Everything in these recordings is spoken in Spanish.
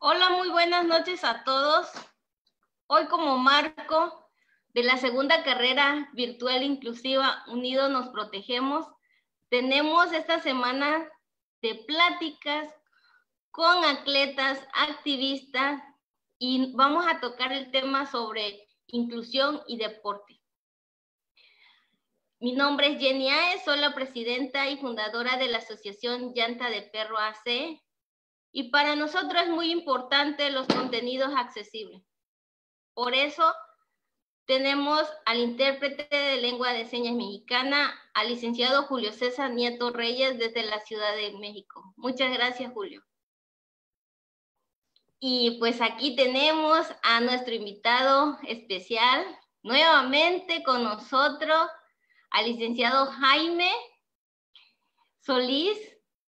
Hola, muy buenas noches a todos. Hoy como marco de la segunda carrera virtual inclusiva Unido nos protegemos, tenemos esta semana de pláticas con atletas, activistas y vamos a tocar el tema sobre inclusión y deporte. Mi nombre es Jenny Aes, soy la presidenta y fundadora de la Asociación Llanta de Perro AC, y para nosotros es muy importante los contenidos accesibles. Por eso tenemos al intérprete de lengua de señas mexicana, al licenciado Julio César Nieto Reyes desde la Ciudad de México. Muchas gracias, Julio. Y pues aquí tenemos a nuestro invitado especial, nuevamente con nosotros, al licenciado Jaime Solís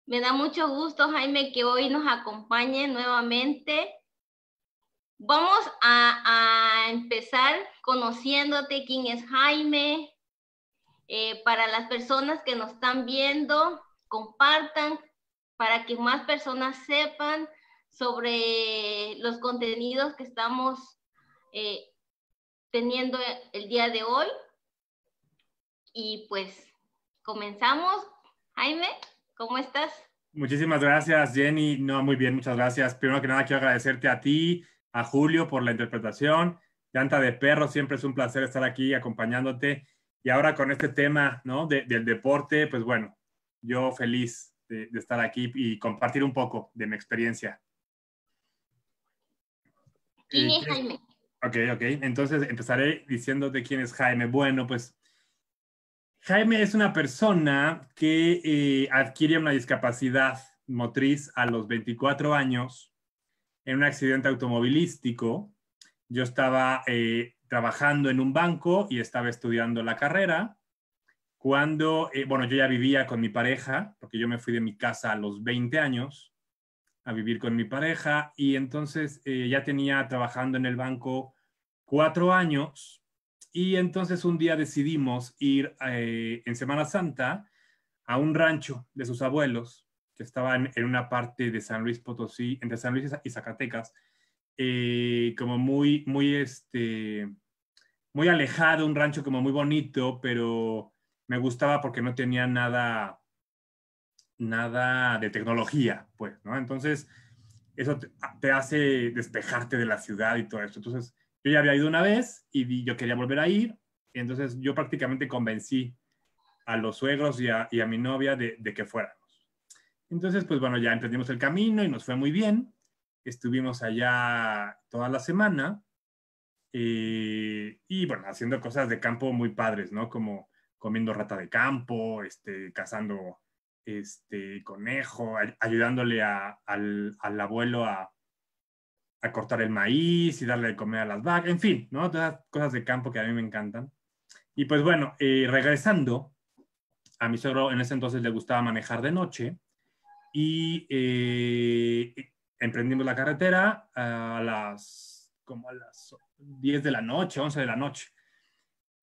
me da mucho gusto, Jaime, que hoy nos acompañe nuevamente. Vamos a, empezar conociéndote quién es Jaime. Eh, para las personas que nos están viendo, compartan para que más personas sepan sobre los contenidos que estamos eh, teniendo el día de hoy. Y pues comenzamos, Jaime. ¿Cómo estás? Muchísimas gracias, Jenny. No, muy bien, muchas gracias. Primero que nada, quiero agradecerte a ti, a Julio, por la interpretación. Llanta de perro, siempre es un placer estar aquí acompañándote. Y ahora con este tema ¿no? del deporte, pues bueno, yo feliz de, de estar aquí y compartir un poco de mi experiencia. ¿Quién eh, es Jaime? Ok, ok. Entonces empezaré diciéndote quién es Jaime. Bueno, pues Jaime es una persona que eh, adquiere una discapacidad motriz a los 24 años en un accidente automovilístico. Yo estaba eh, trabajando en un banco y estaba estudiando la carrera. Cuando, eh, bueno, yo ya vivía con mi pareja, porque yo me fui de mi casa a los 20 años a vivir con mi pareja y entonces ya tenía trabajando en el banco cuatro años y entonces un día decidimos ir eh, en Semana Santa a un rancho de sus abuelos, que estaba en una parte de San Luis Potosí, entre San Luis y Zacatecas, eh, como muy, muy, este, muy alejado, un rancho como muy bonito, pero me gustaba porque no tenía nada, nada de tecnología, pues, ¿no? Entonces, eso te, hace despejarte de la ciudad y todo esto. Entonces, yo ya había ido una vez y yo quería volver a ir, entonces yo prácticamente convencí a los suegros y a, mi novia de, que fuéramos. Entonces, pues bueno, ya emprendimos el camino y nos fue muy bien. Estuvimos allá toda la semana eh, y, bueno, haciendo cosas de campo muy padres, ¿no? Como comiendo rata de campo, este, cazando este conejo, ayudándole al, abuelo a, a cortar el maíz y darle de comer a las vacas, en fin, ¿no? Todas las cosas de campo que a mí me encantan. Y pues bueno, eh, regresando, a mi suegro en ese entonces le gustaba manejar de noche y eh, emprendimos la carretera a las, como a las 10 de la noche, 11 de la noche.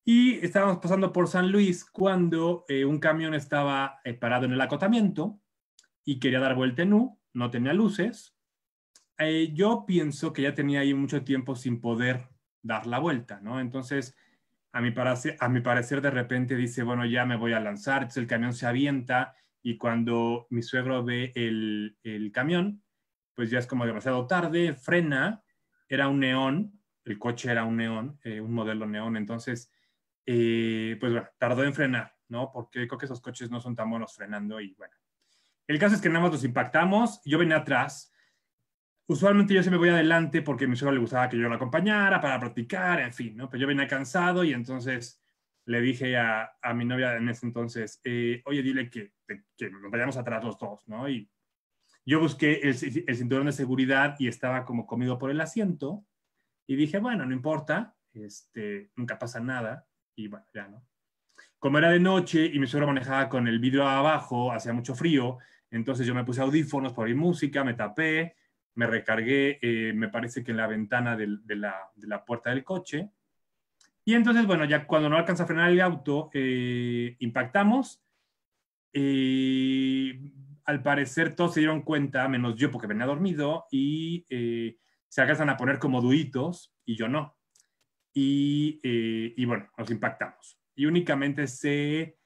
Y estábamos pasando por San Luis cuando eh, un camión estaba parado en el acotamiento y quería dar vuelta en U, no tenía luces, eh, yo pienso que ya tenía ahí mucho tiempo sin poder dar la vuelta, ¿no? Entonces, a mi, parecer, a mi parecer, de repente dice, bueno, ya me voy a lanzar, entonces el camión se avienta y cuando mi suegro ve el, camión, pues ya es como demasiado tarde, frena, era un neón, el coche era un neón, eh, un modelo neón, entonces, eh, pues bueno, tardó en frenar, ¿no? Porque creo que esos coches no son tan buenos frenando y bueno. El caso es que nada más los impactamos, yo venía atrás, usualmente yo me voy adelante porque mi suegra le gustaba que yo lo acompañara para practicar, en fin, ¿no? Pero yo venía cansado y entonces le dije a, mi novia en ese entonces, eh, oye, dile que, que, nos vayamos atrás los dos, ¿no? Y yo busqué el, cinturón de seguridad y estaba como comido por el asiento y dije, bueno, no importa, este, nunca pasa nada y bueno, ya, ¿no? Como era de noche y mi suegra manejaba con el vidrio abajo, hacía mucho frío, entonces yo me puse audífonos por oír música, me tapé, me recargué, eh, me parece que en la ventana de, la, puerta del coche. Y entonces, bueno, ya cuando no alcanza a frenar el auto, eh, impactamos. al parecer todos se dieron cuenta, menos yo porque venía dormido, y eh, se alcanzan a poner como duitos y yo no. Y, y bueno, nos impactamos. Y únicamente se,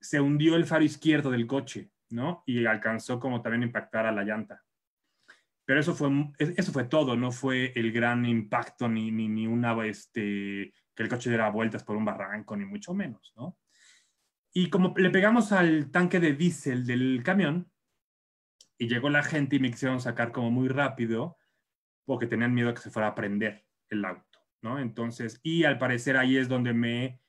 se hundió el faro izquierdo del coche, ¿no? Y alcanzó como también impactar a la llanta. Pero eso fue, eso fue todo, no fue el gran impacto ni, ni, ni una, este, que el coche diera vueltas por un barranco, ni mucho menos, ¿no? Y como le pegamos al tanque de diésel del camión, y llegó la gente y me quisieron sacar como muy rápido, porque tenían miedo que se fuera a prender el auto, ¿no? Entonces, y al parecer ahí es donde me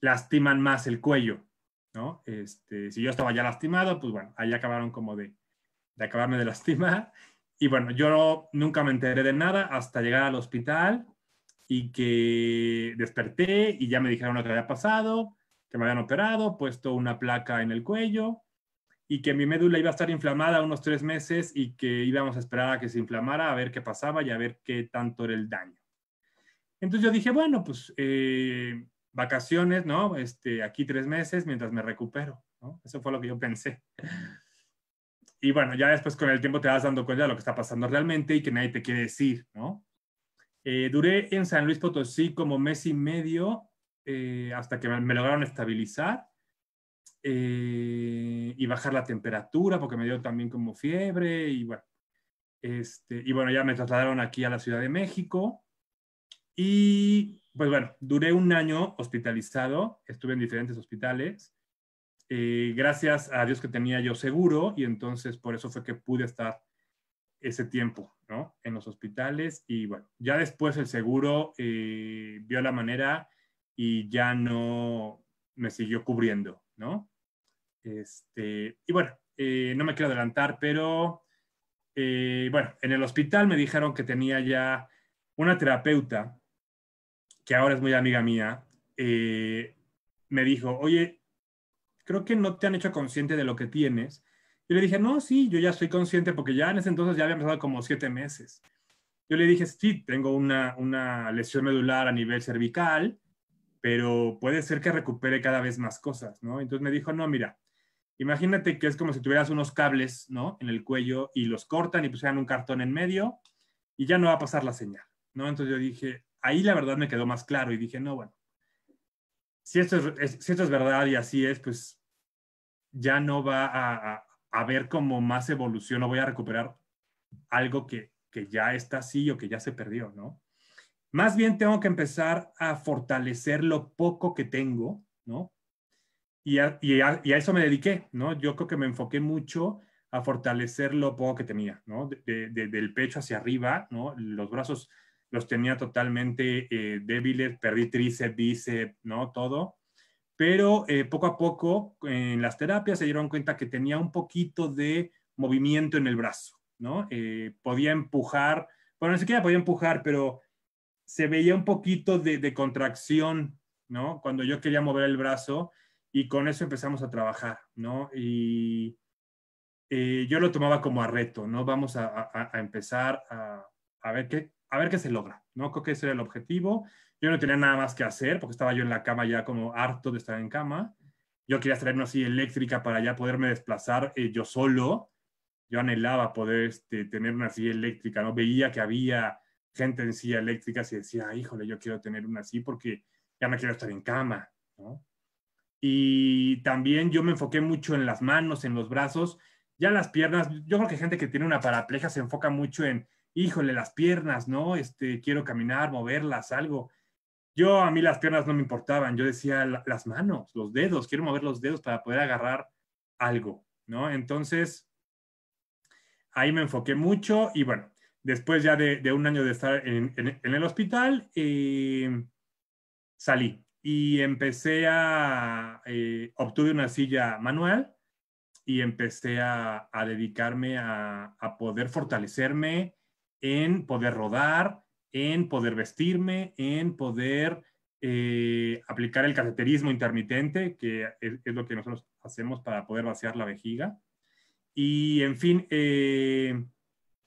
lastiman más el cuello, ¿no? Este, si yo estaba ya lastimado, pues bueno, ahí acabaron como de, de acabarme de lastimar y bueno, yo nunca me enteré de nada hasta llegar al hospital y que desperté y ya me dijeron lo que había pasado, que me habían operado, puesto una placa en el cuello y que mi médula iba a estar inflamada unos tres meses y que íbamos a esperar a que se inflamara, a ver qué pasaba y a ver qué tanto era el daño. Entonces yo dije, bueno, pues eh, vacaciones, ¿no? Este, aquí tres meses mientras me recupero, ¿no? Eso fue lo que yo pensé y bueno, ya después con el tiempo te vas dando cuenta de lo que está pasando realmente y que nadie te quiere decir, ¿no? Eh, duré en San Luis Potosí como mes y medio eh, hasta que me, lograron estabilizar eh, y bajar la temperatura porque me dio también como fiebre y bueno, este, y bueno, ya me trasladaron aquí a la Ciudad de México y pues bueno, duré un año hospitalizado, estuve en diferentes hospitales eh, gracias a Dios que tenía yo seguro y entonces por eso fue que pude estar ese tiempo, ¿no? En los hospitales y bueno, ya después el seguro eh, vio la manera y ya no me siguió cubriendo, ¿no? Este, y bueno, eh, no me quiero adelantar, pero bueno, en el hospital me dijeron que tenía ya una terapeuta que ahora es muy amiga mía, me dijo, oye, creo que no te han hecho consciente de lo que tienes. Yo le dije, no, sí, yo ya soy consciente porque ya en ese entonces ya había pasado como siete meses. Yo le dije, sí, tengo una, una lesión medular a nivel cervical, pero puede ser que recupere cada vez más cosas, ¿no? Entonces me dijo, no, mira, imagínate que es como si tuvieras unos cables, ¿no? En el cuello y los cortan y pusieran un cartón en medio y ya no va a pasar la señal, ¿no? Entonces yo dije, ahí la verdad me quedó más claro y dije, no, bueno, si esto es si esto es verdad y así es, pues ya no va a, haber como más evolución o voy a recuperar algo que, ya está así o que ya se perdió, ¿no? Más bien tengo que empezar a fortalecer lo poco que tengo, ¿no? Y a, y, eso me dediqué, ¿no? Yo creo que me enfoqué mucho a fortalecer lo poco que tenía, ¿no? del pecho hacia arriba, ¿no? Los brazos los tenía totalmente eh, débiles, perdí tríceps, bíceps, ¿no? Todo pero eh, poco a poco en las terapias se dieron cuenta que tenía un poquito de movimiento en el brazo, ¿no? Eh, podía empujar, bueno, ni siquiera podía empujar, pero se veía un poquito de, contracción, ¿no? Cuando yo quería mover el brazo y con eso empezamos a trabajar, ¿no? Y eh, yo lo tomaba como a reto, ¿no? Vamos a, empezar a, ver qué, a ver qué se logra, ¿no? Creo que ese era el objetivo. Yo no tenía nada más que hacer porque estaba yo en la cama ya como harto de estar en cama. Yo quería traer una silla eléctrica para ya poderme desplazar eh, yo solo. Yo anhelaba poder este, tener una silla eléctrica, ¿no? Veía que había gente en silla eléctrica y decía, híjole, yo quiero tener una así porque ya me quiero estar en cama, ¿no? Y también yo me enfoqué mucho en las manos, en los brazos, ya las piernas. Yo creo que gente que tiene una parapleja se enfoca mucho en híjole, las piernas, ¿no? Este, quiero caminar, moverlas, algo. Yo a mí las piernas no me importaban, yo decía las manos, los dedos, quiero mover los dedos para poder agarrar algo, ¿no? Entonces, ahí me enfoqué mucho y bueno, después ya de, un año de estar en, el hospital, eh, salí y empecé a, eh, obtuve una silla manual y empecé a, dedicarme a, a, poder fortalecerme, en poder rodar, en poder vestirme, en poder eh, aplicar el cateterismo intermitente, que es, lo que nosotros hacemos para poder vaciar la vejiga. Y en fin, eh,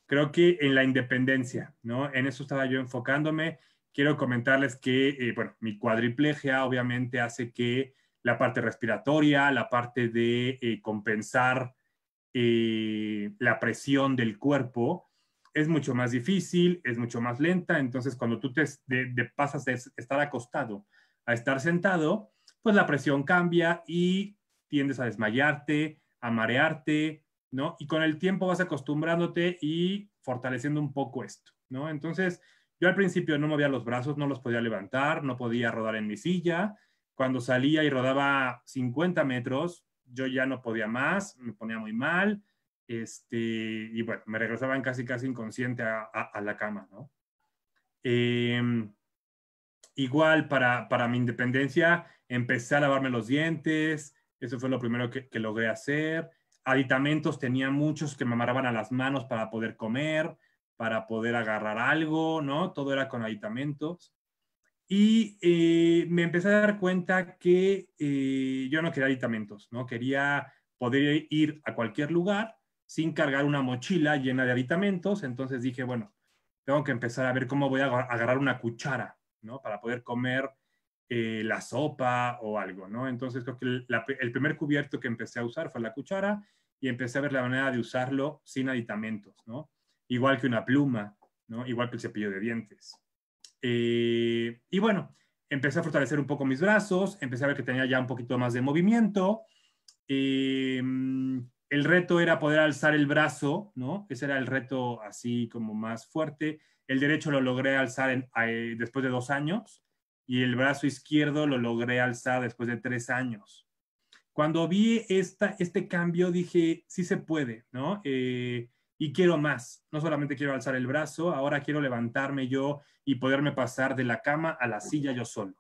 creo que en la independencia, ¿no? En eso estaba yo enfocándome. Quiero comentarles que, eh, bueno, mi cuadriplegia obviamente hace que la parte respiratoria, la parte de compensar la presión del cuerpo, es mucho más difícil, es mucho más lenta, entonces cuando tú te pasas de estar acostado a estar sentado, pues la presión cambia y tiendes a desmayarte, a marearte, ¿no? Y con el tiempo vas acostumbrándote y fortaleciendo un poco esto, ¿no? Entonces, yo al principio no movía los brazos, no los podía levantar, no podía rodar en mi silla. Cuando salía y rodaba 50 metros, yo ya no podía más, me ponía muy mal. Este, y bueno, me regresaban casi, casi inconsciente a, la cama, ¿no? Em, igual para, mi independencia, empecé a lavarme los dientes, eso fue lo primero que, logré hacer. Aditamentos tenía muchos que me amarraban a las manos para poder comer, para poder agarrar algo, ¿no? Todo era con aditamentos. Y eh, me empecé a dar cuenta que eh, yo no quería aditamentos, ¿no? Quería poder ir a cualquier lugar sin cargar una mochila llena de aditamentos. Entonces dije, bueno, tengo que empezar a ver cómo voy a agarrar una cuchara, ¿no? Para poder comer eh, la sopa o algo, ¿no? Entonces creo que el, primer cubierto que empecé a usar fue la cuchara y empecé a ver la manera de usarlo sin aditamentos, ¿no? Igual que una pluma, ¿no? Igual que el cepillo de dientes. Eh, y bueno, empecé a fortalecer un poco mis brazos, empecé a ver que tenía ya un poquito más de movimiento. Eh, el reto era poder alzar el brazo, ¿no? Ese era el reto así como más fuerte. El derecho lo logré alzar eh, después de dos años y el brazo izquierdo lo logré alzar después de tres años. Cuando vi esta, este cambio dije, sí se puede, ¿no? Eh, y quiero más. No solamente quiero alzar el brazo, ahora quiero levantarme yo y poderme pasar de la cama a la silla yo solo.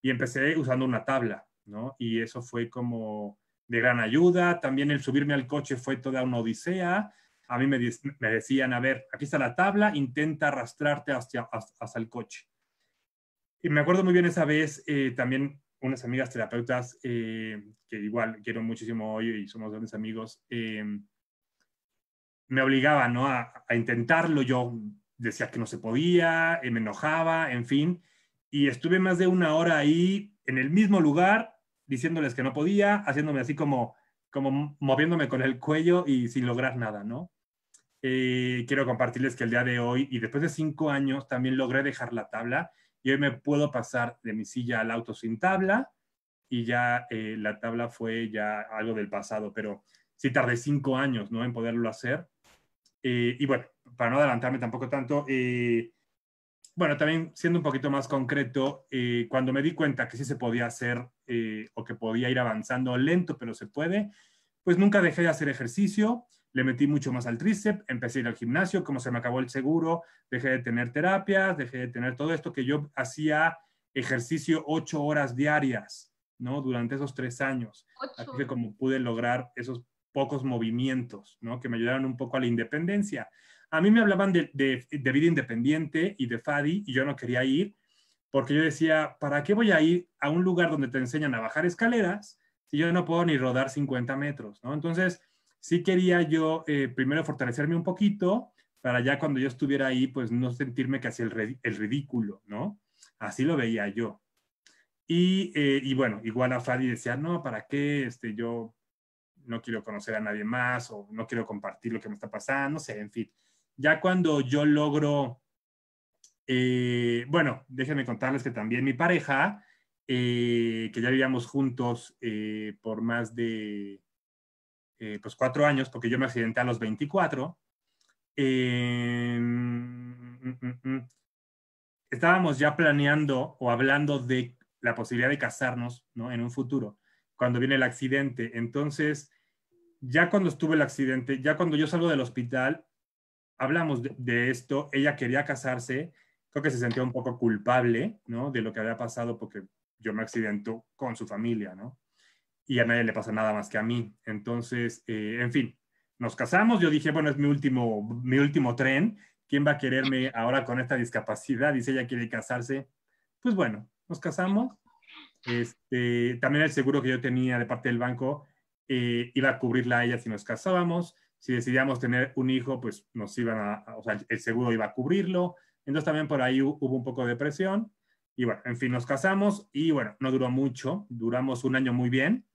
Y empecé usando una tabla, ¿no? Y eso fue como de gran ayuda. También el subirme al coche fue toda una odisea. A mí me, decían, a ver, aquí está la tabla, intenta arrastrarte hacia, el coche. Y me acuerdo muy bien esa vez, eh, también unas amigas terapeutas eh, que igual quiero muchísimo hoy y somos grandes amigos, eh, me obligaban ¿no? a, a, intentarlo. Yo decía que no se podía, me enojaba, en fin. Y estuve más de una hora ahí, en el mismo lugar, diciéndoles que no podía, haciéndome así como, como moviéndome con el cuello y sin lograr nada, ¿no? Eh, quiero compartirles que el día de hoy y después de cinco años también logré dejar la tabla y hoy me puedo pasar de mi silla al auto sin tabla y ya eh, la tabla fue ya algo del pasado, pero sí tardé cinco años, ¿no? En poderlo hacer. Eh, y bueno, para no adelantarme tampoco tanto, bueno, también siendo un poquito más concreto, eh, cuando me di cuenta que sí se podía hacer eh, o que podía ir avanzando lento, pero se puede, pues nunca dejé de hacer ejercicio, le metí mucho más al tríceps, empecé a ir al gimnasio, como se me acabó el seguro, dejé de tener terapias, dejé de tener todo esto que yo hacía ejercicio ocho horas diarias, ¿no? Durante esos tres años. Así que como pude lograr esos pocos movimientos, ¿no? Que me ayudaron un poco a la independencia. A mí me hablaban de, vida independiente y de FADI y yo no quería ir porque yo decía, ¿para qué voy a ir a un lugar donde te enseñan a bajar escaleras si yo no puedo ni rodar 50 metros? ¿no? Entonces, sí quería yo eh, primero fortalecerme un poquito para ya cuando yo estuviera ahí, pues no sentirme que hacía el, ridículo, ¿no? Así lo veía yo. Eh, y, bueno, igual a Fadi decía, no, ¿para qué? Este, yo no quiero conocer a nadie más o no quiero compartir lo que me está pasando, no sé, en fin ya cuando yo logro, eh, bueno, déjenme contarles que también mi pareja, eh, que ya vivíamos juntos eh, por más de, pues cuatro años, porque yo me accidenté a los 24, estábamos ya planeando o hablando de la posibilidad de casarnos, En un futuro, cuando viene el accidente. Entonces, ya cuando estuve el accidente, ya cuando yo salgo del hospital, hablamos de, esto, ella quería casarse, creo que se sentía un poco culpable, De lo que había pasado porque yo me accidento con su familia, Y a nadie le pasa nada más que a mí. Entonces, eh, en fin, nos casamos, yo dije, bueno, es mi último, tren, ¿quién va a quererme ahora con esta discapacidad? Dice, si ella quiere casarse. Pues bueno, nos casamos. Este, también el seguro que yo tenía de parte del banco eh, iba a cubrirla a ella si nos casábamos si decidíamos tener un hijo, pues nos iban a, o sea, el seguro iba a cubrirlo. Entonces también por ahí hubo un poco de presión. Y bueno, en fin, nos casamos y bueno, no duró mucho, duramos un año muy bien.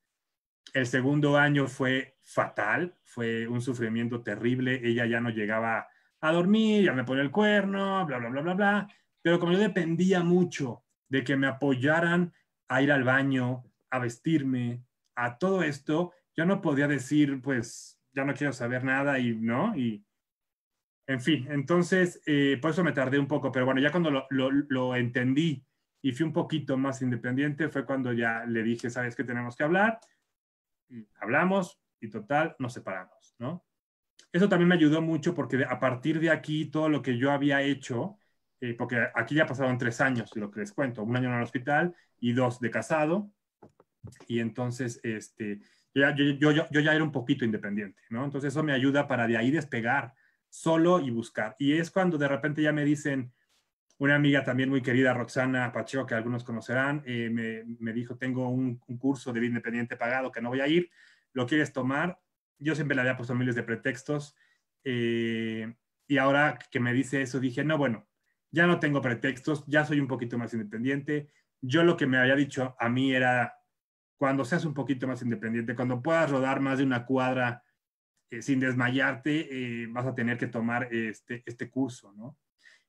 El segundo año fue fatal, fue un sufrimiento terrible, ella ya no llegaba a dormir, ya me ponía el cuerno, bla, bla, bla, bla, bla. Pero como yo dependía mucho de que me apoyaran a ir al baño, a vestirme, a todo esto, yo no podía decir, pues, ya no quiero saber nada y no, y en fin, entonces eh, por eso me tardé un poco, pero bueno, ya cuando lo, entendí y fui un poquito más independiente fue cuando ya le dije, sabes que tenemos que hablar, hablamos y total, nos separamos, ¿no? Eso también me ayudó mucho porque a partir de aquí todo lo que yo había hecho, eh, porque aquí ya pasaron tres años, lo que les cuento, un año en el hospital y dos de casado, y entonces, este, yo ya, era un poquito independiente, ¿no? Entonces eso me ayuda para de ahí despegar solo y buscar. Y es cuando de repente ya me dicen, una amiga también muy querida, Roxana Pacheco, que algunos conocerán, eh, me, dijo, tengo un, curso de vida independiente pagado que no voy a ir, ¿lo quieres tomar? Yo siempre le había puesto miles de pretextos eh, y ahora que me dice eso dije, no, bueno, ya no tengo pretextos, ya soy un poquito más independiente. Yo lo que me había dicho a mí era, cuando seas un poquito más independiente, cuando puedas rodar más de una cuadra eh, sin desmayarte, eh, vas a tener que tomar este, este, curso, ¿no?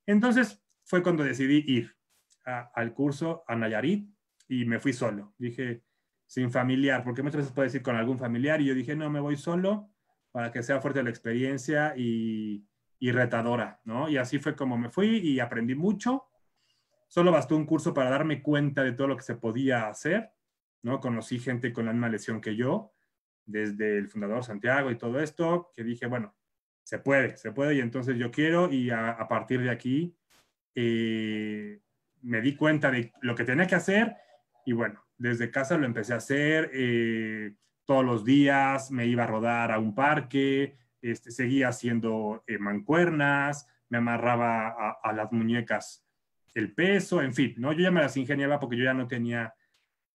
Entonces fue cuando decidí ir al curso a Nayarit y me fui solo. Dije, sin familiar, porque muchas veces puedes ir con algún familiar y yo dije, no, me voy solo para que sea fuerte la experiencia y, y retadora, ¿no? Y así fue como me fui y aprendí mucho. Solo bastó un curso para darme cuenta de todo lo que se podía hacer ¿no? Conocí gente con la misma lesión que yo, desde el fundador Santiago y todo esto, que dije, bueno, se puede, se puede y entonces yo quiero y a, partir de aquí eh, me di cuenta de lo que tenía que hacer y bueno, desde casa lo empecé a hacer eh, todos los días, me iba a rodar a un parque, este, seguía haciendo eh, mancuernas, me amarraba a, las muñecas el peso, en fin, ¿no? Yo ya me las ingeniaba porque yo ya no tenía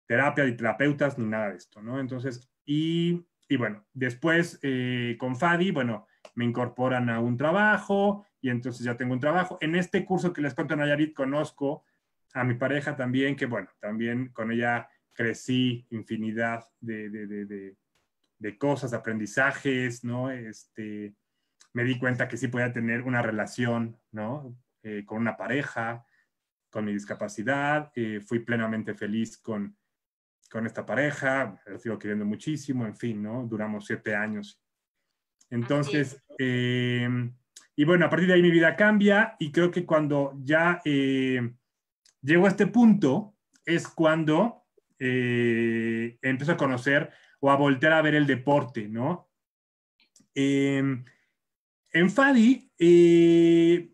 terapia, ni terapeutas, ni nada de esto, ¿no? Entonces, y, bueno, después eh, con FADI, bueno, me incorporan a un trabajo y entonces ya tengo un trabajo. En este curso que les cuento en Nayarit conozco a mi pareja también, que bueno, también con ella crecí infinidad de, cosas, aprendizajes, ¿no? Este, me di cuenta que sí podía tener una relación, ¿no? Eh, con una pareja, con mi discapacidad, eh, fui plenamente feliz con con esta pareja, lo sigo queriendo muchísimo, en fin, ¿no? Duramos siete años. Entonces, eh, y bueno, a partir de ahí mi vida cambia y creo que cuando ya eh, llego a este punto es cuando eh, empiezo a conocer o a voltear a ver el deporte, ¿no? Em, en Fadi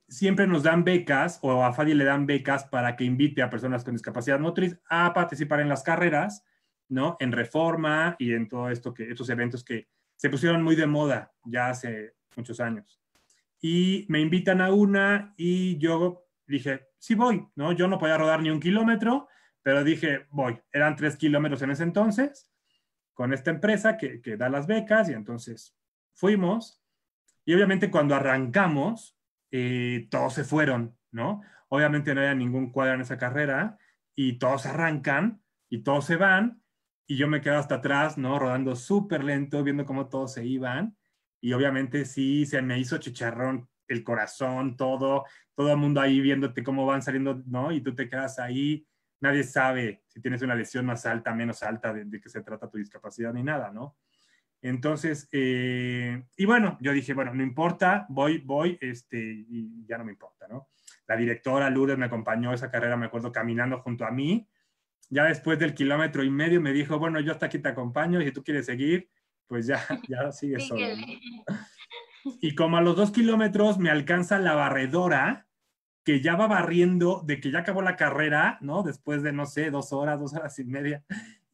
siempre nos dan becas o a Fadi le dan becas para que invite a personas con discapacidad motriz a participar en las carreras ¿no? En Reforma y en todo esto que, estos eventos que se pusieron muy de moda ya hace muchos años. Y me invitan a una y yo dije, sí voy, ¿no? Yo no podía rodar ni un kilómetro, pero dije, voy. Eran tres kilómetros en ese entonces con esta empresa que, que da las becas y entonces fuimos. Y obviamente cuando arrancamos, eh, todos se fueron, ¿no? Obviamente no había ningún cuadro en esa carrera y todos arrancan y todos se van y yo me quedo hasta atrás, ¿no? Rodando súper lento, viendo cómo todos se iban. Y obviamente sí, se me hizo chicharrón el corazón, todo, todo el mundo ahí viéndote cómo van saliendo, ¿no? Y tú te quedas ahí. Nadie sabe si tienes una lesión más alta, menos alta, de, qué se trata tu discapacidad ni nada, ¿no? Entonces, eh, y bueno, yo dije, bueno, no importa, voy, voy, este, y ya no me importa, ¿no? La directora Lourdes me acompañó esa carrera, me acuerdo, caminando junto a mí, ya después del kilómetro y medio me dijo, bueno, yo hasta aquí te acompaño, y si tú quieres seguir, pues ya, ya sigues solo. Y como a los dos kilómetros me alcanza la barredora, que ya va barriendo, de que ya acabó la carrera, ¿no? Después de, no sé, dos horas, dos horas y media.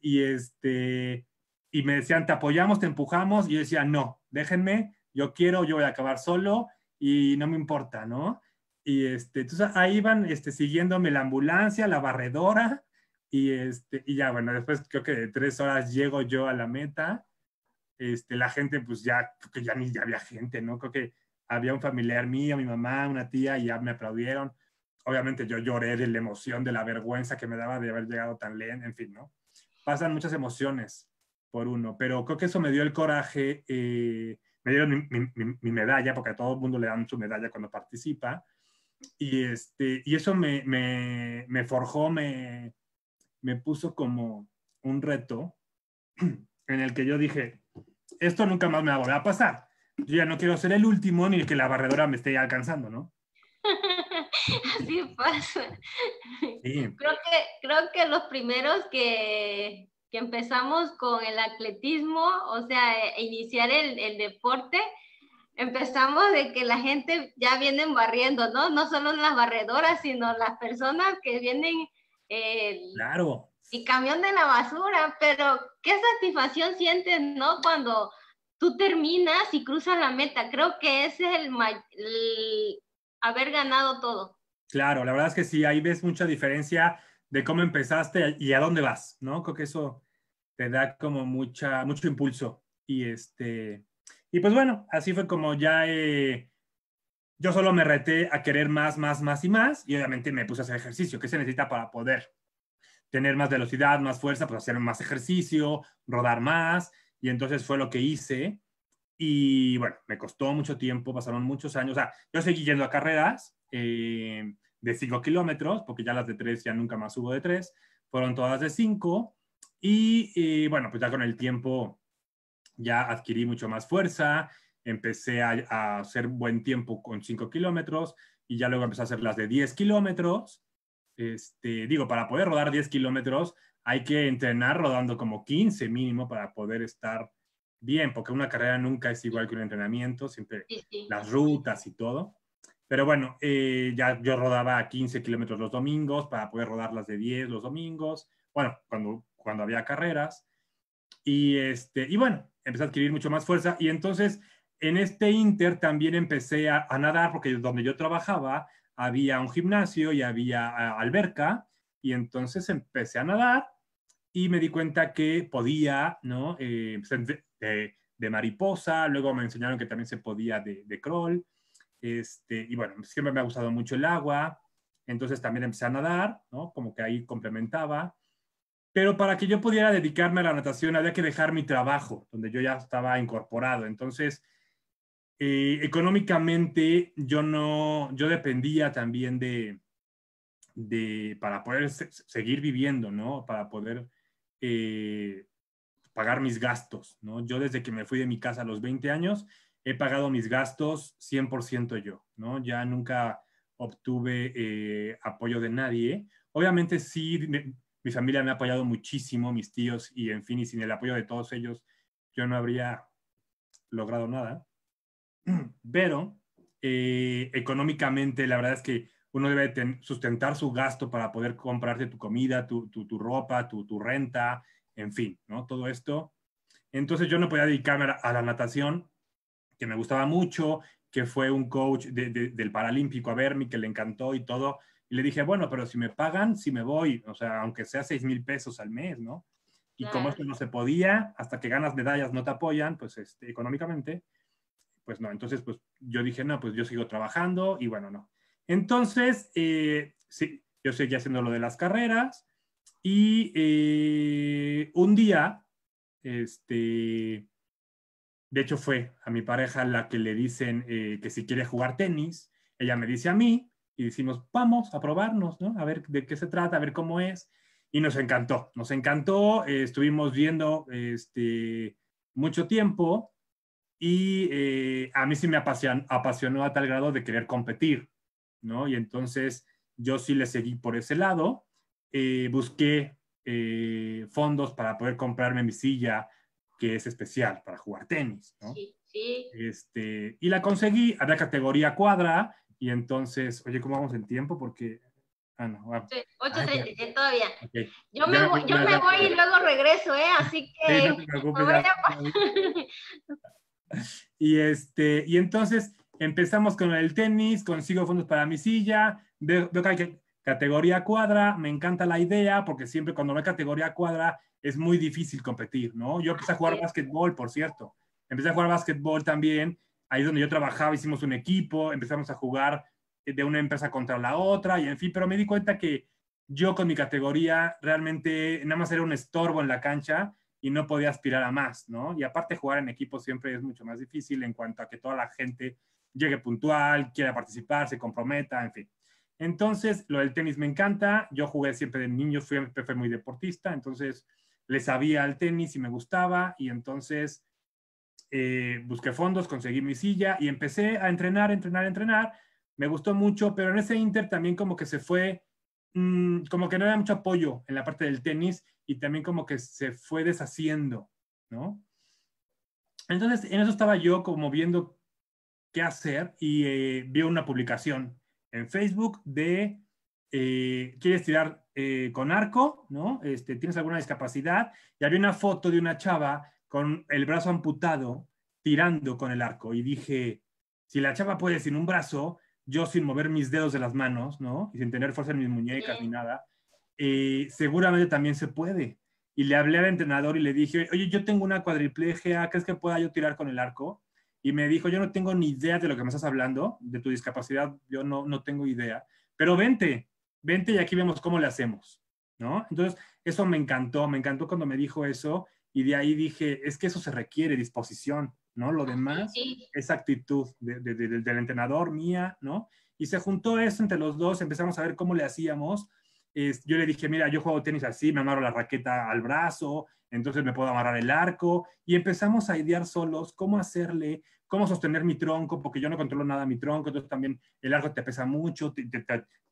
Y este, y me decían, te apoyamos, te empujamos. Y yo decía, no, déjenme, yo quiero, yo voy a acabar solo y no me importa, ¿no? Y este, entonces ahí van este, siguiéndome la ambulancia, la barredora, y, este, y ya, bueno, después creo que de tres horas llego yo a la meta. Este, la gente, pues ya, porque que ya ni ya había gente, ¿no? Creo que había un familiar mío, mi mamá, una tía, y ya me aplaudieron. Obviamente yo lloré de la emoción, de la vergüenza que me daba de haber llegado tan lento, en fin, ¿no? Pasan muchas emociones por uno, pero creo que eso me dio el coraje, eh, me dieron mi, mi, medalla, porque a todo el mundo le dan su medalla cuando participa, y, este, y eso me, me, me forjó, me, me puso como un reto en el que yo dije, esto nunca más me va a volver a pasar. Yo ya no quiero ser el último ni que la barredora me esté alcanzando, ¿no? Así pasa. Creo, que, creo que los primeros que, que empezamos con el atletismo, o sea, e, e iniciar el, el, deporte, empezamos de que la gente ya vienen barriendo, ¿no? No solo las barredoras, sino las personas que vienen claro. y camión de la basura, pero qué satisfacción sientes, ¿no? Cuando tú terminas y cruzas la meta, creo que ese es el, haber ganado todo. Claro, la verdad es que sí, ahí ves mucha diferencia de cómo empezaste y a dónde vas, ¿no? Creo que eso te da como mucha, mucho impulso. Y este, y pues bueno, así fue como ya eh, yo solo me reté a querer más, más, más y más, y obviamente me puse a hacer ejercicio, que se necesita para poder tener más velocidad, más fuerza, pues hacer más ejercicio, rodar más, y entonces fue lo que hice, y bueno, me costó mucho tiempo, pasaron muchos años, o sea, yo seguí yendo a carreras eh, de 5 kilómetros, porque ya las de 3 ya nunca más hubo de 3, fueron todas de 5, y eh, bueno, pues ya con el tiempo ya adquirí mucho más fuerza, empecé a, hacer buen tiempo con 5 kilómetros y ya luego empecé a hacer las de 10 kilómetros. Este, digo, para poder rodar 10 kilómetros hay que entrenar rodando como 15 mínimo para poder estar bien, porque una carrera nunca es igual que un entrenamiento, siempre las rutas y todo. Pero bueno, eh, ya yo rodaba 15 kilómetros los domingos para poder rodar las de 10 los domingos, bueno, cuando, cuando había carreras. Y, este, y bueno, empecé a adquirir mucho más fuerza y entonces en este Inter también empecé a, nadar porque donde yo trabajaba había un gimnasio y había alberca y entonces empecé a nadar y me di cuenta que podía, ¿no? Eh, pues, de, mariposa, luego me enseñaron que también se podía de, de crawl, este, y bueno, siempre me ha gustado mucho el agua, entonces también empecé a nadar, ¿no? Como que ahí complementaba. Pero para que yo pudiera dedicarme a la natación había que dejar mi trabajo, donde yo ya estaba incorporado. Entonces, eh, económicamente yo no, yo dependía también de, de para poder seguir viviendo, ¿no? Para poder eh, pagar mis gastos, ¿no? Yo desde que me fui de mi casa a los 20 años he pagado mis gastos 100% yo, ¿no? Ya nunca obtuve eh, apoyo de nadie. Obviamente sí, mi familia me ha apoyado muchísimo, mis tíos y en fin, y sin el apoyo de todos ellos yo no habría logrado nada pero eh, económicamente, la verdad es que uno debe sustentar su gasto para poder comprarte tu comida, tu, ropa, tu, renta, en fin, ¿no? Todo esto. Entonces yo no podía dedicarme a la, natación, que me gustaba mucho, que fue un coach del Paralímpico a verme, que le encantó y todo. Y le dije, bueno, pero si me pagan, si me voy, o sea, aunque sea 6 mil pesos al mes, ¿no? Y como esto no se podía, hasta que ganas medallas no te apoyan, pues este, económicamente, pues no. Entonces, pues yo dije, no, pues yo sigo trabajando y bueno, no. Entonces, eh, sí, yo seguí haciendo lo de las carreras y eh, un día, este, de hecho fue a mi pareja la que le dicen eh, que si quiere jugar tenis, ella me dice a mí y decimos, vamos a probarnos, ¿no? A ver de qué se trata, a ver cómo es. Y nos encantó, nos encantó, estuvimos viendo este, mucho tiempo y eh, a mí sí me apasionó, apasionó a tal grado de querer competir, ¿no? Y entonces yo sí le seguí por ese lado. Eh, busqué eh, fondos para poder comprarme mi silla, que es especial para jugar tenis, ¿no? Sí, sí. Este, y la conseguí, había categoría cuadra, y entonces, oye, ¿cómo vamos en tiempo? Porque. Ah, no, bueno. Ah. sí, ah, todavía. Yo, me voy, y luego regreso, ¿eh? Así que. y, este, y entonces empezamos con el tenis, consigo fondos para mi silla, veo, categoría cuadra, me encanta la idea, porque siempre cuando no hay categoría cuadra es muy difícil competir, ¿no? Yo empecé a jugar básquetbol, por cierto. Empecé a jugar básquetbol también, ahí donde yo trabajaba, hicimos un equipo, empezamos a jugar de una empresa contra la otra, y en fin, pero me di cuenta que yo con mi categoría realmente nada más era un estorbo en la cancha y no podía aspirar a más, ¿no? Y aparte jugar en equipo siempre es mucho más difícil en cuanto a que toda la gente llegue puntual, quiera participar, se comprometa, en fin. Entonces, lo del tenis me encanta. Yo jugué siempre de niño, fui, jefe muy deportista, entonces le sabía al tenis y me gustaba. Y entonces eh, busqué fondos, conseguí mi silla y empecé a entrenar, entrenar, entrenar. Me gustó mucho, pero en ese inter también como que se fue Mm, como que no había mucho apoyo en la parte del tenis y también como que se fue deshaciendo, ¿no? Entonces, en eso estaba yo como viendo qué hacer y eh, vi una publicación en Facebook de, eh, ¿quieres tirar eh, con arco? ¿No? Este, ¿Tienes alguna discapacidad? Y había una foto de una chava con el brazo amputado tirando con el arco y dije, si la chava puede sin un brazo, yo sin mover mis dedos de las manos, ¿no? Y sin tener fuerza en mis muñecas ni nada, eh, seguramente también se puede. Y le hablé al entrenador y le dije, oye, yo tengo una cuadriplegia, ¿crees que pueda yo tirar con el arco? Y me dijo, yo no tengo ni idea de lo que me estás hablando, de tu discapacidad, yo no, no tengo idea, pero vente, vente y aquí vemos cómo le hacemos, ¿no? Entonces, eso me encantó, me encantó cuando me dijo eso y de ahí dije, es que eso se requiere disposición, ¿no? Lo ah, demás esa actitud del entrenador, mía, ¿no? Y se juntó eso entre los dos, empezamos a ver cómo le hacíamos. yo le dije, mira, yo juego tenis así, me amarro la raqueta al brazo, entonces me puedo amarrar el arco. Y empezamos a idear solos cómo hacerle, cómo sostener mi tronco, porque yo no controlo nada mi tronco, entonces también el arco te pesa mucho, te,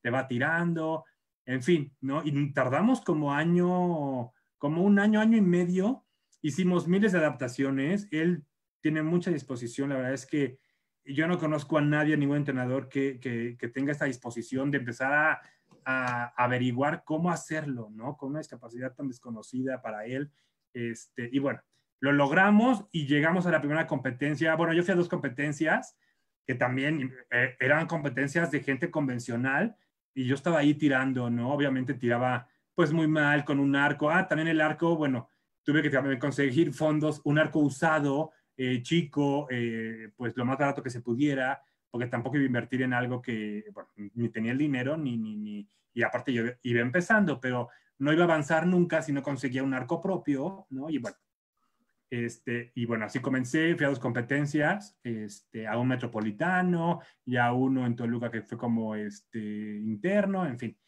te va tirando, en fin, ¿no? Y tardamos como año, como un año, año y medio, hicimos miles de adaptaciones, él tiene mucha disposición. La verdad es que yo no conozco a nadie, ningún entrenador que, que, tenga esta disposición de empezar a, a, averiguar cómo hacerlo, ¿no? Con una discapacidad tan desconocida para él. Este, y bueno, lo logramos y llegamos a la primera competencia. Bueno, yo fui a dos competencias que también eh, eran competencias de gente convencional y yo estaba ahí tirando, ¿no? Obviamente tiraba pues muy mal con un arco. Ah, también el arco, bueno, tuve que conseguir fondos, un arco usado eh, chico, eh, pues lo más barato que se pudiera, porque tampoco iba a invertir en algo que, bueno, ni tenía el dinero, ni, ni, y aparte yo iba empezando, pero no iba a avanzar nunca si no conseguía un arco propio, ¿no? Y bueno, este, y bueno, así comencé, fui a dos competencias, este, a un metropolitano y a uno en Toluca que fue como este, interno, en fin.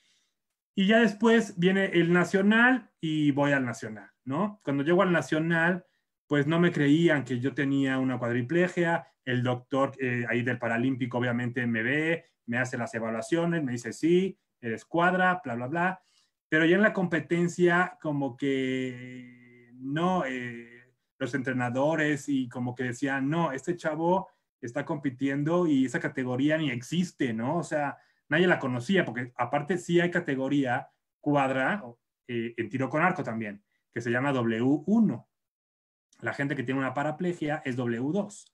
Y ya después viene el nacional y voy al nacional, ¿no? Cuando llego al nacional, pues no me creían que yo tenía una cuadriplegia, el doctor eh, ahí del Paralímpico obviamente me ve, me hace las evaluaciones, me dice sí, eres cuadra, bla, bla, bla, pero ya en la competencia como que no, eh, los entrenadores y como que decían, no, este chavo está compitiendo y esa categoría ni existe, ¿no? O sea, nadie la conocía, porque aparte sí hay categoría cuadra oh. eh, en tiro con arco también, que se llama W1 la gente que tiene una paraplegia es W2.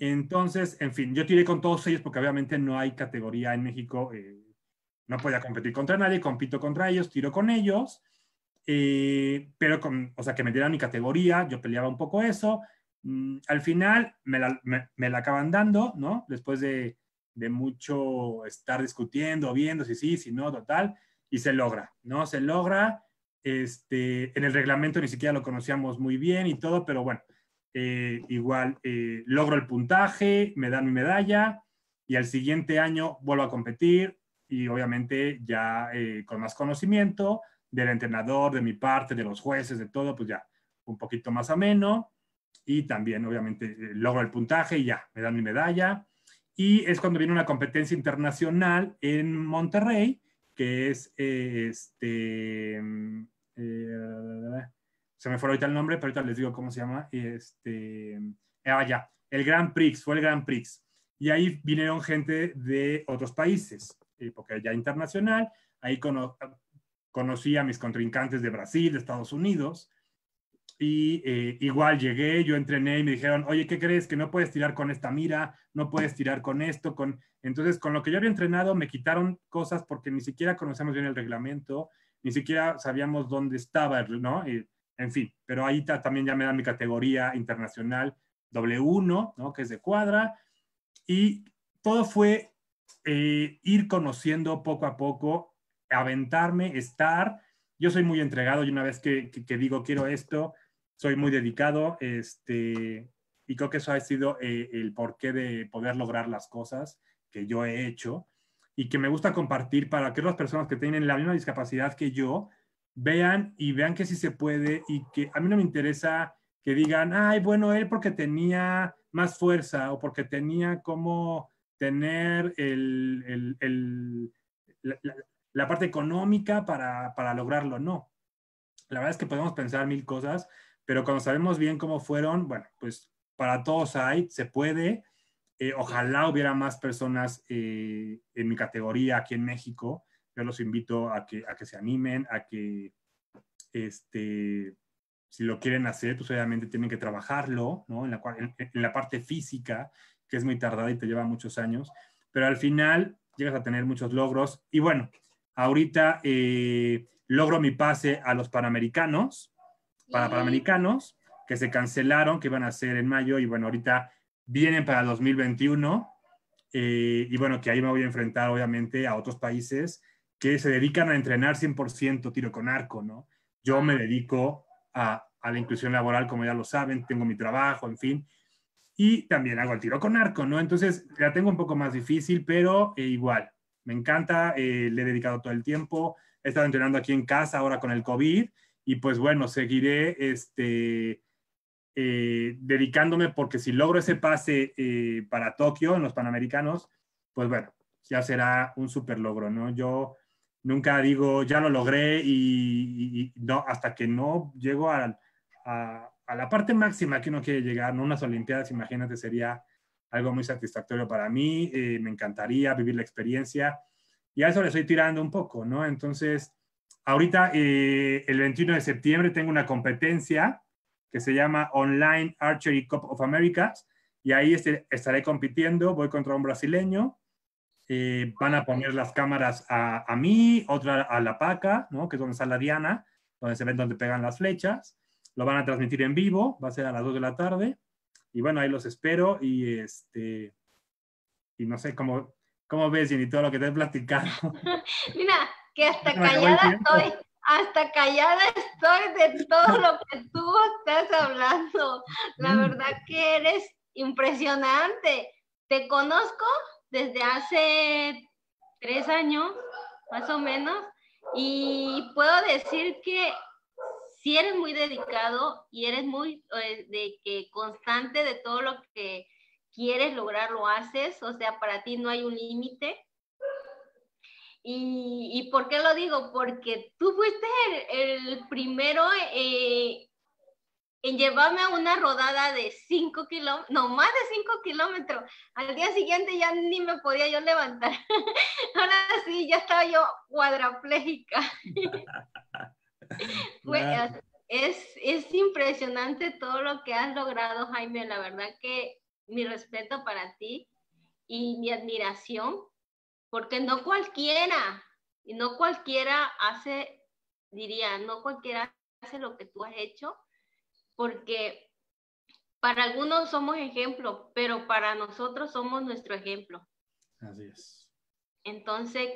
Entonces, en fin, yo tiré con todos ellos porque obviamente no hay categoría en México, eh, no podía competir contra nadie, compito contra ellos, tiro con ellos, eh, pero con, o sea, que me dieran mi categoría, yo peleaba un poco eso, mm, al final me la, acaban dando, ¿no? Después de, de, mucho estar discutiendo, viendo si sí, si no, total, y se logra, ¿no? Se logra, este, en el reglamento ni siquiera lo conocíamos muy bien y todo, pero bueno, eh, igual eh, logro el puntaje, me dan mi medalla y al siguiente año vuelvo a competir y obviamente ya eh, con más conocimiento del entrenador, de mi parte, de los jueces, de todo, pues ya un poquito más ameno y también obviamente logro el puntaje y ya me dan mi medalla. Y es cuando viene una competencia internacional en Monterrey, que es este, eh, se me fue ahorita el nombre, pero ahorita les digo cómo se llama. Este, ah, el Grand Prix, fue el Grand Prix. Y ahí vinieron gente de otros países, porque ya internacional, ahí conocí a mis contrincantes de Brasil, de Estados Unidos, y eh, igual llegué, yo entrené y me dijeron, oye, ¿qué crees? Que no puedes tirar con esta mira, no puedes tirar con esto, con... Entonces, con lo que yo había entrenado, me quitaron cosas porque ni siquiera conocemos bien el reglamento ni siquiera sabíamos dónde estaba, ¿no? en fin, pero ahí también ya me da mi categoría internacional W1, ¿no? Que es de cuadra. Y todo fue eh, ir conociendo poco a poco, aventarme, estar. Yo soy muy entregado y una vez que, digo quiero esto, soy muy dedicado, este, y creo que eso ha sido eh, el porqué de poder lograr las cosas que yo he hecho y que me gusta compartir para que las personas que tienen la misma discapacidad que yo vean y vean que sí se puede y que a mí no me interesa que digan, ay, bueno, él porque tenía más fuerza o porque tenía como tener la, parte económica para, para lograrlo. No. La verdad es que podemos pensar mil cosas, pero cuando sabemos bien cómo fueron, bueno, pues para todos hay, se puede eh, ojalá hubiera más personas eh, en mi categoría aquí en México. Yo los invito a que, a que se animen, a que, este, si lo quieren hacer, pues obviamente tienen que trabajarlo, ¿no? En la, la parte física, que es muy tardada y te lleva muchos años. Pero al final llegas a tener muchos logros. Y bueno, ahorita eh, logro mi pase a los Panamericanos, para Panamericanos, que se cancelaron, que iban a ser en mayo. Y bueno, ahorita vienen para 2021 eh, y bueno, que ahí me voy a enfrentar obviamente a otros países que se dedican a entrenar 100% tiro con arco, ¿no? Yo me dedico a, la inclusión laboral, como ya lo saben, tengo mi trabajo, en fin, y también hago el tiro con arco, ¿no? Entonces ya tengo un poco más difícil, pero eh, igual, me encanta, eh, le he dedicado todo el tiempo, he estado entrenando aquí en casa ahora con el COVID y pues bueno, seguiré este, eh, dedicándome porque si logro ese pase eh, para Tokio en los Panamericanos, pues bueno, ya será un super logro, ¿no? Yo nunca digo, ya lo logré y, no, hasta que no llego a, la parte máxima que uno quiere llegar, ¿no? Unas Olimpiadas, imagínate, sería algo muy satisfactorio para mí, eh, me encantaría vivir la experiencia y a eso le estoy tirando un poco, ¿no? Entonces, ahorita el 21 de septiembre tengo una competencia que se llama Online Archery Cup of Americas, y ahí este, estaré compitiendo, voy contra un brasileño, van a poner las cámaras a, a, mí, otra a la paca, ¿no? que es donde está la diana, donde se ven donde pegan las flechas, lo van a transmitir en vivo, va a ser a las 2 de la tarde, y bueno, ahí los espero, y este, y no sé cómo, cómo ves, y todo lo que te he platicado. Mira, que hasta callada estoy hasta callada estoy de todo lo que tú estás hablando. La mm. verdad que eres impresionante. Te conozco desde hace tres años, más o menos, y puedo decir que si eres muy dedicado y eres muy eh, de que constante de todo lo que quieres lograr, lo haces, o sea, para ti no hay un límite y, por qué lo digo? Porque tú fuiste el, primero eh, en llevarme a una rodada de 5 kilómetros, no, más de 5 kilómetros. Al día siguiente ya ni me podía yo levantar. Ahora sí, ya estaba yo cuadraplégica. es, es impresionante todo lo que has logrado, Jaime. La verdad que mi respeto para ti y mi admiración porque no cualquiera, y no cualquiera hace, diría, no cualquiera hace lo que tú has hecho, porque para algunos somos ejemplo, pero para nosotros somos nuestro ejemplo. Así es. Entonces,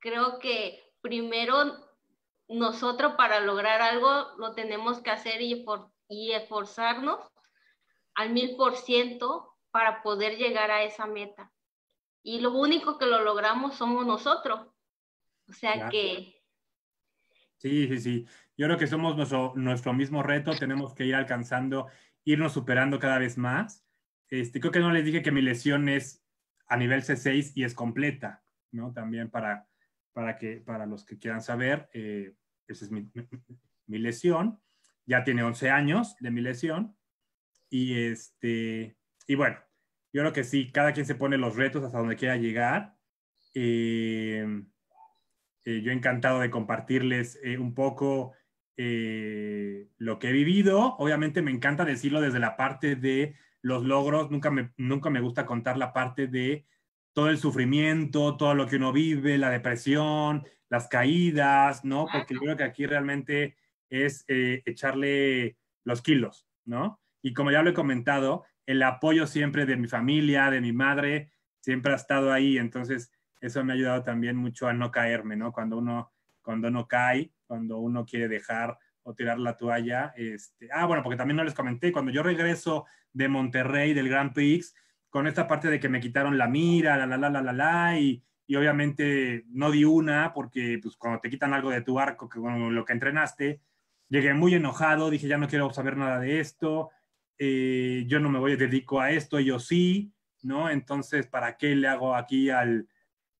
creo que primero nosotros para lograr algo lo tenemos que hacer y, esforzarnos al mil por ciento para poder llegar a esa meta y lo único que lo logramos somos nosotros. O sea que... Sí, sí, sí. Yo creo que somos nuestro, nuestro mismo reto, tenemos que ir alcanzando, irnos superando cada vez más. Este, creo que no les dije que mi lesión es a nivel C6 y es completa, ¿no? También para, para, que, para los que quieran saber, eh, esa es mi, mi, mi, lesión. Ya tiene 11 años de mi lesión. Y, este, y bueno, yo creo que sí, cada quien se pone los retos hasta donde quiera llegar. Yo he yo encantado de compartirles eh, un poco eh, lo que he vivido. Obviamente me encanta decirlo desde la parte de los logros. Nunca nunca me gusta contar la parte de todo el sufrimiento, todo lo que uno vive, la depresión, las caídas, ¿no? Porque yo creo que aquí realmente es eh, echarle los kilos, ¿no? Y como ya lo he comentado, el apoyo siempre de mi familia, de mi madre, siempre ha estado ahí, entonces eso me ha ayudado también mucho a no caerme, ¿no? Cuando uno, cuando uno cae, cuando uno quiere dejar o tirar la toalla. Este, ah, bueno, porque también no les comenté, cuando yo regreso de Monterrey, del Grand Prix, con esta parte de que me quitaron la mira, la, la, la, la, la, la, y, obviamente no di una, porque pues cuando te quitan algo de tu arco, que con lo que entrenaste, llegué muy enojado, dije, ya no quiero saber nada de esto, eh, yo no me voy a dedico a esto, yo sí, ¿no? Entonces, ¿para qué le hago aquí al,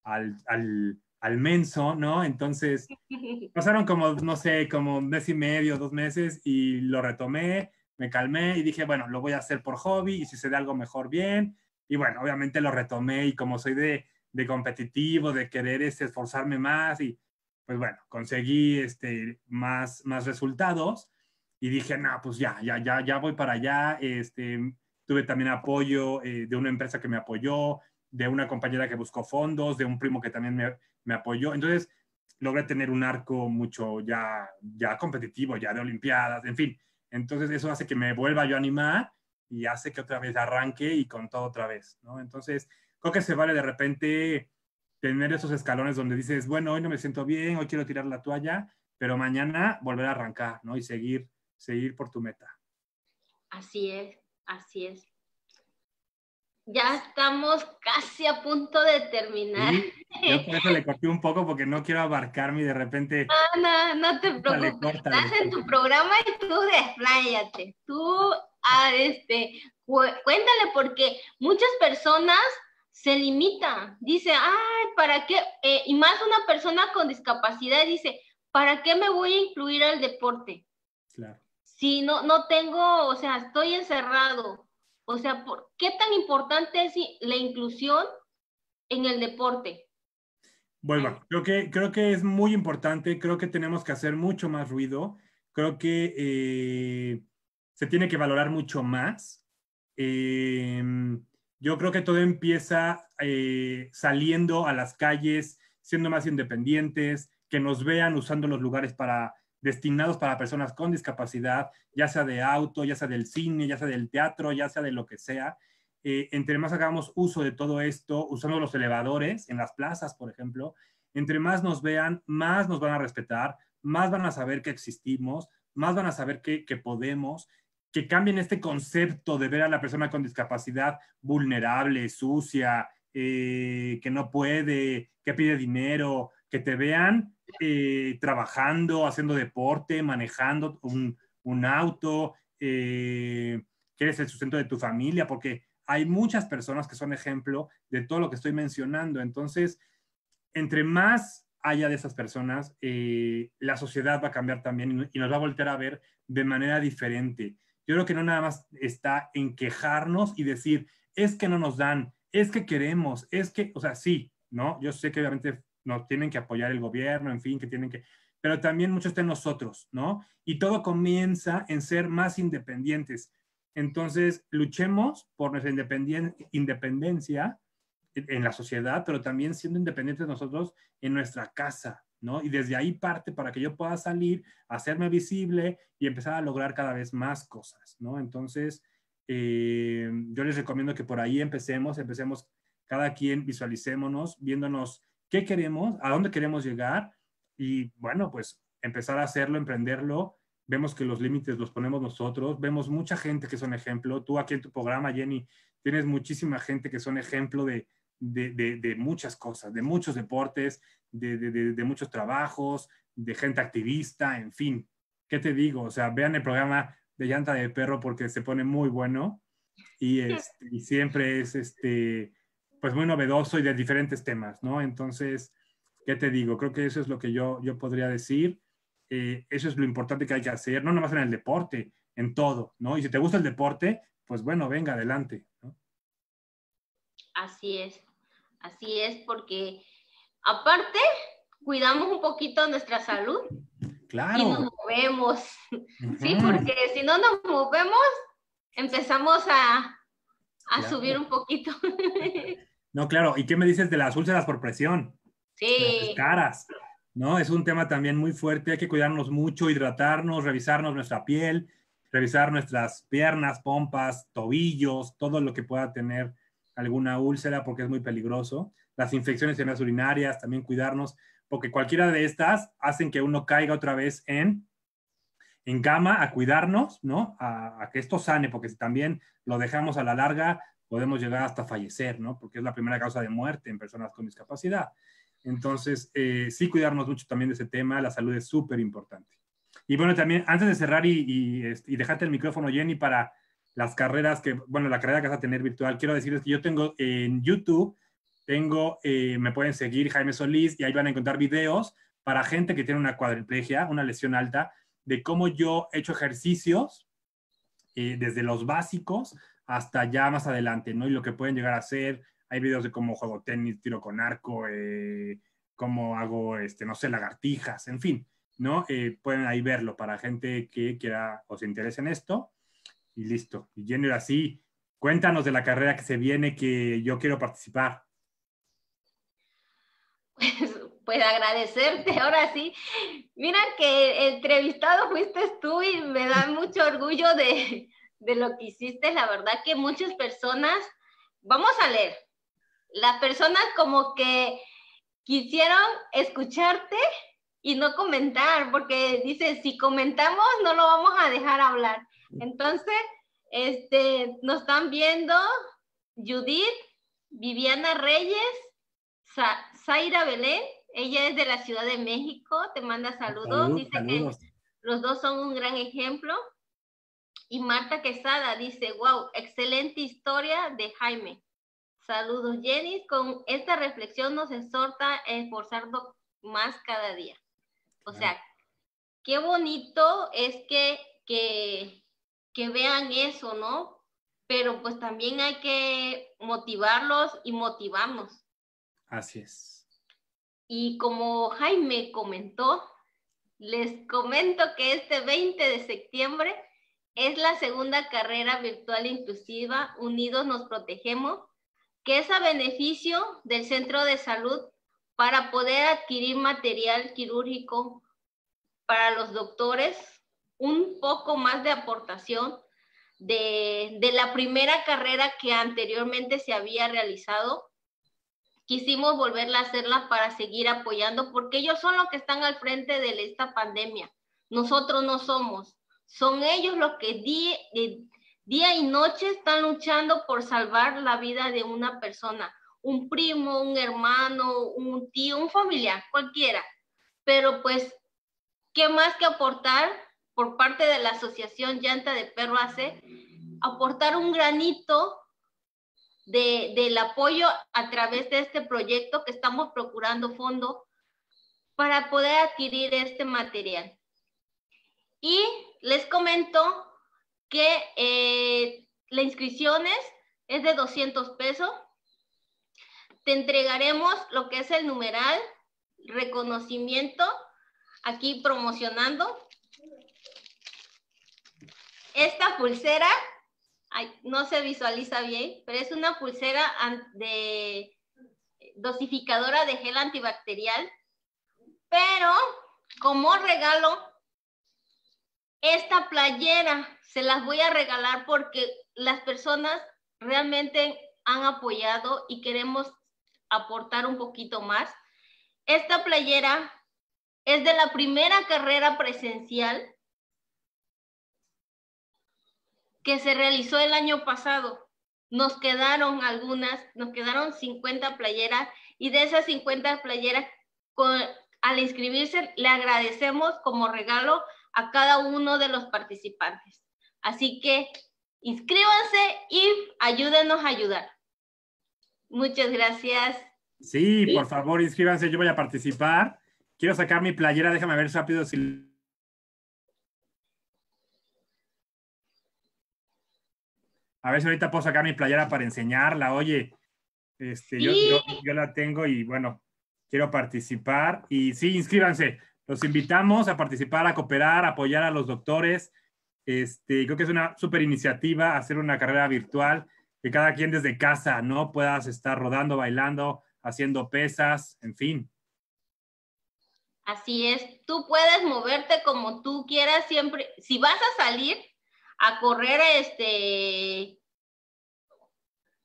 al, al, al menso, ¿no? Entonces, pasaron como, no sé, como un mes y medio, dos meses y lo retomé, me calmé y dije, bueno, lo voy a hacer por hobby y si se da algo mejor, bien. Y bueno, obviamente lo retomé y como soy de, de competitivo, de querer este, esforzarme más y pues bueno, conseguí este, más, más resultados y dije, no, pues ya, ya, ya, ya voy para allá. Este, tuve también apoyo eh, de una empresa que me apoyó, de una compañera que buscó fondos, de un primo que también me, me apoyó. Entonces, logré tener un arco mucho ya, ya competitivo, ya de Olimpiadas, en fin. Entonces, eso hace que me vuelva yo a animar y hace que otra vez arranque y con todo otra vez, ¿no? Entonces, creo que se vale de repente tener esos escalones donde dices, bueno, hoy no me siento bien, hoy quiero tirar la toalla, pero mañana volver a arrancar, ¿no? Y seguir seguir por tu meta. Así es, así es. Ya estamos casi a punto de terminar. yo por eso le corté un poco porque no quiero abarcarme y de repente. No, no, no te preocupes. Estás en tu programa y tú despláyate. Tú, ah, este, cuéntale porque muchas personas se limitan. Dice, ay, ¿para qué? Eh, y más una persona con discapacidad dice, ¿para qué me voy a incluir al deporte? Claro si no, no tengo, o sea, estoy encerrado? O sea, ¿por ¿qué tan importante es la inclusión en el deporte? Bueno, creo que, creo que es muy importante, creo que tenemos que hacer mucho más ruido, creo que eh, se tiene que valorar mucho más. Em, yo creo que todo empieza eh, saliendo a las calles, siendo más independientes, que nos vean usando los lugares para destinados para personas con discapacidad, ya sea de auto, ya sea del cine, ya sea del teatro, ya sea de lo que sea. Eh, entre más hagamos uso de todo esto, usando los elevadores en las plazas, por ejemplo, entre más nos vean, más nos van a respetar, más van a saber que existimos, más van a saber que, podemos, que cambien este concepto de ver a la persona con discapacidad vulnerable, sucia, eh, que no puede, que pide dinero, que te vean eh, trabajando, haciendo deporte, manejando un, auto, eh, que eres el sustento de tu familia, porque hay muchas personas que son ejemplo de todo lo que estoy mencionando. Entonces, entre más haya de esas personas, eh, la sociedad va a cambiar también y nos va a volver a ver de manera diferente. Yo creo que no nada más está en quejarnos y decir, es que no nos dan, es que queremos, es que, o sea, sí, ¿no? Yo sé que obviamente nos tienen que apoyar el gobierno, en fin, que tienen que, pero también muchos está nosotros, ¿no? Y todo comienza en ser más independientes. Entonces, luchemos por nuestra independencia en la sociedad, pero también siendo independientes nosotros en nuestra casa, ¿no? Y desde ahí parte para que yo pueda salir, hacerme visible y empezar a lograr cada vez más cosas, ¿no? Entonces, eh, yo les recomiendo que por ahí empecemos, empecemos cada quien, visualicémonos, viéndonos qué queremos, a dónde queremos llegar y bueno, pues empezar a hacerlo, emprenderlo. Vemos que los límites los ponemos nosotros, vemos mucha gente que son ejemplo. Tú aquí en tu programa, Jenny, tienes muchísima gente que son ejemplo de, muchas cosas, de muchos deportes, de muchos trabajos, de gente activista, en fin. ¿Qué te digo? O sea, vean el programa de llanta de perro porque se pone muy bueno y, este, y siempre es este pues muy novedoso y de diferentes temas, ¿no? Entonces, ¿qué te digo? Creo que eso es lo que yo, yo podría decir. Eh, eso es lo importante que hay que hacer, no nomás en el deporte, en todo, ¿no? Y si te gusta el deporte, pues bueno, venga, adelante. ¿no? Así es, así es, porque aparte cuidamos un poquito nuestra salud. Claro. Y nos movemos, ¿sí? Porque si no nos movemos, empezamos a, a subir un poquito. No, claro. ¿Y qué me dices de las úlceras por presión? Sí. caras. ¿no? Es un tema también muy fuerte, hay que cuidarnos mucho, hidratarnos, revisarnos nuestra piel, revisar nuestras piernas, pompas, tobillos, todo lo que pueda tener alguna úlcera porque es muy peligroso. Las infecciones en las urinarias, también cuidarnos, porque cualquiera de estas hacen que uno caiga otra vez en en cama a cuidarnos, ¿no? A, a que esto sane, porque si también lo dejamos a la larga, podemos llegar hasta fallecer, ¿no? Porque es la primera causa de muerte en personas con discapacidad. Entonces, eh, sí cuidarnos mucho también de ese tema, la salud es súper importante. Y bueno, también antes de cerrar este, y, dejarte el micrófono, Jenny, para las carreras que, bueno, la carrera que vas a tener virtual, quiero decirles que yo tengo en YouTube, tengo, eh, me pueden seguir Jaime Solís y ahí van a encontrar videos para gente que tiene una cuadriplegia, una lesión alta, de cómo yo he hecho ejercicios eh, desde los básicos hasta ya más adelante, ¿no? Y lo que pueden llegar a hacer. Hay videos de cómo juego tenis, tiro con arco, eh, cómo hago, este, no sé, lagartijas, en fin, ¿no? Eh, pueden ahí verlo para gente que quiera o se interese en esto. Y listo. Y Jenner, así, cuéntanos de la carrera que se viene que yo quiero participar. Pues, pues agradecerte, ahora sí. Mira que entrevistado fuiste tú y me da mucho orgullo de, de lo que hiciste, la verdad que muchas personas, vamos a leer, las personas como que quisieron escucharte y no comentar, porque dice, si comentamos no lo vamos a dejar hablar. Entonces, este, nos están viendo Judith, Viviana Reyes, Zaira Belén, ella es de la Ciudad de México, te manda saludos, dice que los dos son un gran ejemplo. Y Marta Quesada dice, wow, excelente historia de Jaime. Saludos, Jenny. Con esta reflexión nos exhorta a esforzarnos más cada día. O sea, qué bonito es que, que, que vean eso, ¿no? Pero pues también hay que motivarlos y motivamos Así es. Y como Jaime comentó, les comento que este 20 de septiembre es la segunda carrera virtual inclusiva, Unidos nos protegemos, que es a beneficio del centro de salud para poder adquirir material quirúrgico para los doctores, un poco más de aportación de, la primera carrera que anteriormente se había realizado quisimos volverla a hacerla para seguir apoyando, porque ellos son los que están al frente de esta pandemia. Nosotros no somos. Son ellos los que eh, día, y noche están luchando por salvar la vida de una persona, un primo, un hermano, un tío, un familiar, cualquiera. Pero pues, ¿qué más que aportar por parte de la Asociación Llanta de Perro hace? Aportar un granito del apoyo a través de este proyecto que estamos procurando fondo para poder adquirir este material. Y les comento que eh, la inscripción es de 200 pesos. Te entregaremos lo que es el numeral, reconocimiento, aquí promocionando. Esta pulsera, no se visualiza bien, pero es una pulsera de dosificadora de gel antibacterial. Pero como regalo esta playera se las voy a regalar porque las personas realmente han apoyado y queremos aportar un poquito más. Esta playera es de la primera carrera presencial que se realizó el año pasado. Nos quedaron algunas, nos quedaron 50 playeras y de esas 50 playeras, al inscribirse, le agradecemos como regalo a cada uno de los participantes. Así que inscríbanse y ayúdenos a ayudar. Muchas gracias. Sí, por favor, inscríbanse, yo voy a participar. Quiero sacar mi playera, déjame ver rápido si... A ver si ahorita puedo sacar mi playera para enseñarla. Oye, este, yo la tengo y bueno, quiero participar. Y sí, inscríbanse. Los invitamos a participar, a cooperar, a apoyar a los doctores. Este, creo que es una súper iniciativa hacer una carrera virtual, que cada quien desde casa, ¿no? Puedas estar rodando, bailando, haciendo pesas, en fin. Así es, tú puedes moverte como tú quieras siempre. Si vas a salir a correr, este,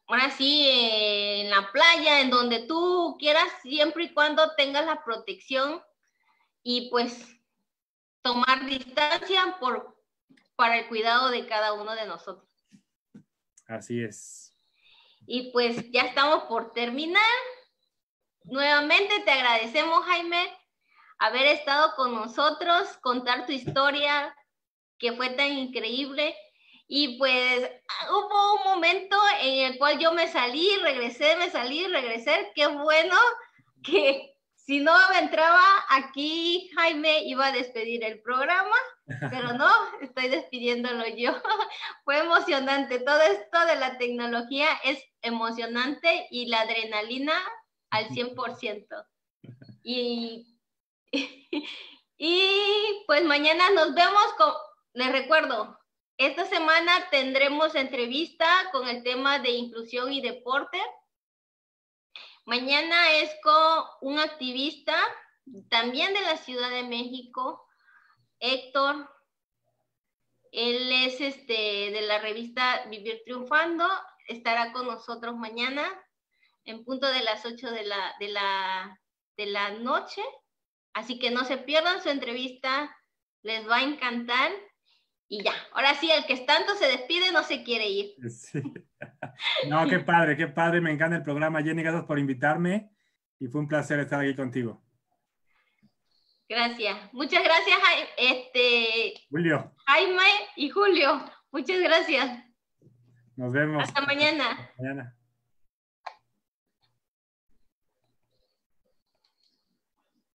ahora sí, en la playa, en donde tú quieras, siempre y cuando tengas la protección y pues tomar distancia por, para el cuidado de cada uno de nosotros. Así es. Y pues ya estamos por terminar. Nuevamente te agradecemos, Jaime, haber estado con nosotros, contar tu historia que fue tan increíble. Y pues hubo un momento en el cual yo me salí, regresé, me salí, regresé. Qué bueno que, si no me entraba aquí, Jaime iba a despedir el programa, pero no, estoy despidiéndolo yo. Fue emocionante, todo esto de la tecnología es emocionante y la adrenalina al 100%. Y, y pues mañana nos vemos les recuerdo, esta semana tendremos entrevista con el tema de inclusión y deporte. Mañana es con un activista también de la Ciudad de México, Héctor. Él es este, de la revista Vivir Triunfando. Estará con nosotros mañana en punto de las 8 de la, de la, de la noche. Así que no se pierdan su entrevista. Les va a encantar. Y ya, ahora sí, el que es tanto se despide no se quiere ir. No, qué padre, qué padre, me encanta el programa. Jenny, gracias por invitarme y fue un placer estar aquí contigo. Gracias, muchas gracias, este, Julio. Jaime y Julio, muchas gracias. Nos vemos. Hasta mañana.